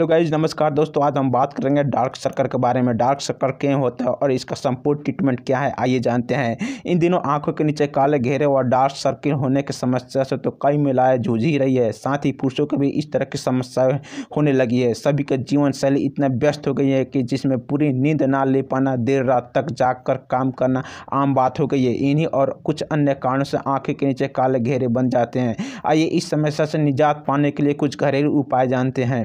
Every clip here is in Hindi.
हेलो तो गाइज नमस्कार दोस्तों आज हम बात करेंगे डार्क सर्कल के बारे में डार्क सर्कल क्यों होता है और इसका संपूर्ण ट्रीटमेंट क्या है आइए जानते हैं इन दिनों आंखों के नीचे काले घेरे और डार्क सर्किल होने की समस्या से तो कई महिलाएं जूझ ही रही है साथ ही पुरुषों को भी इस तरह की समस्या होने लगी है सभी का जीवन शैली इतना व्यस्त हो गई है कि जिसमें पूरी नींद ना ले पाना देर रात तक जाग कर काम करना आम बात हो गई है इन्हीं और कुछ अन्य कारणों से आँखें के नीचे काले घेरे बन जाते हैं आइए इस समस्या से निजात पाने के लिए कुछ घरेलू उपाय जानते हैं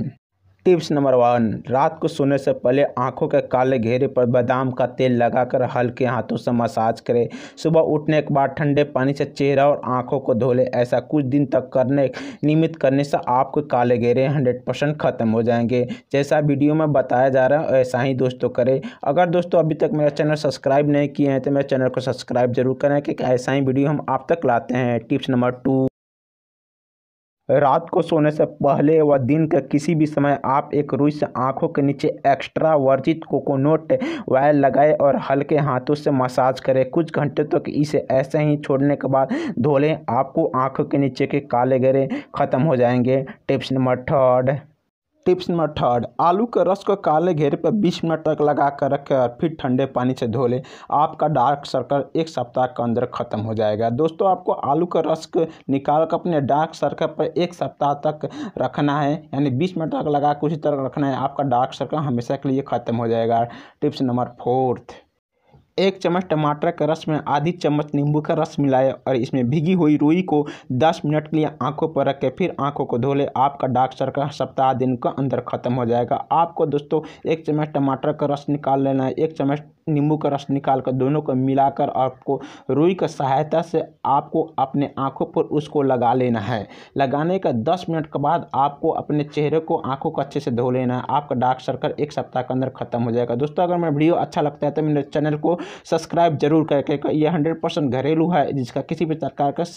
टिप्स नंबर वन रात को सोने से पहले आंखों के काले घेरे पर बादाम का तेल लगाकर हल्के हाथों से मसाज करें सुबह उठने के बाद ठंडे पानी से चेहरा और आंखों को धो लें ऐसा कुछ दिन तक करने नियमित करने से आपके काले घेरे हंड्रेड परसेंट खत्म हो जाएंगे जैसा वीडियो में बताया जा रहा है ऐसा ही दोस्तों करें अगर दोस्तों अभी तक मेरा चैनल सब्सक्राइब नहीं किए हैं तो मेरे चैनल को सब्सक्राइब जरूर करें क्योंकि ऐसा ही वीडियो हम आप तक लाते हैं टिप्स नंबर टू रात को सोने से पहले व दिन के किसी भी समय आप एक रुई से आंखों के नीचे एक्स्ट्रा वर्जित कोकोनट वायर लगाएं और हल्के हाथों से मसाज करें कुछ घंटे तक तो इसे ऐसे ही छोड़ने के बाद धो लें आपको आंखों के नीचे के काले गरे ख़त्म हो जाएंगे tips number third tips number third आलू के रस को काले घेरे पर 20 मिनट तक लगा कर रखें और फिर ठंडे पानी से धो लें आपका डार्क सर्कल एक सप्ताह के अंदर खत्म हो जाएगा दोस्तों आपको आलू का रस निकाल कर अपने डार्क सर्कल पर एक सप्ताह तक रखना है यानी बीस मिनट तक लगा कर उसी तरह रखना है आपका डार्क सर्कल हमेशा के लिए ख़त्म हो जाएगा टिप्स नंबर फोर्थ एक चम्मच टमाटर का रस में आधी चम्मच नींबू का रस मिलाएं और इसमें भीगी हुई रुई को 10 मिनट के लिए आंखों पर रखें फिर आंखों को धो लें आपका डार्क सर्कल सप्ताह दिन का अंदर खत्म हो जाएगा आपको दोस्तों एक चम्मच टमाटर का रस निकाल लेना है एक चम्मच नींबू का रस निकालकर दोनों को मिलाकर आपको रुई का सहायता से आपको अपने आँखों पर उसको लगा लेना है लगाने का दस मिनट के बाद आपको अपने चेहरे को आँखों को अच्छे से धो लेना है आपका डार्क सर्कल एक सप्ताह के अंदर खत्म हो जाएगा दोस्तों अगर मेरा वीडियो अच्छा लगता है तो मेरे चैनल को सब्सक्राइब जरूर करके कर, यह हंड्रेड घरेलू है जिसका किसी भी प्रकार का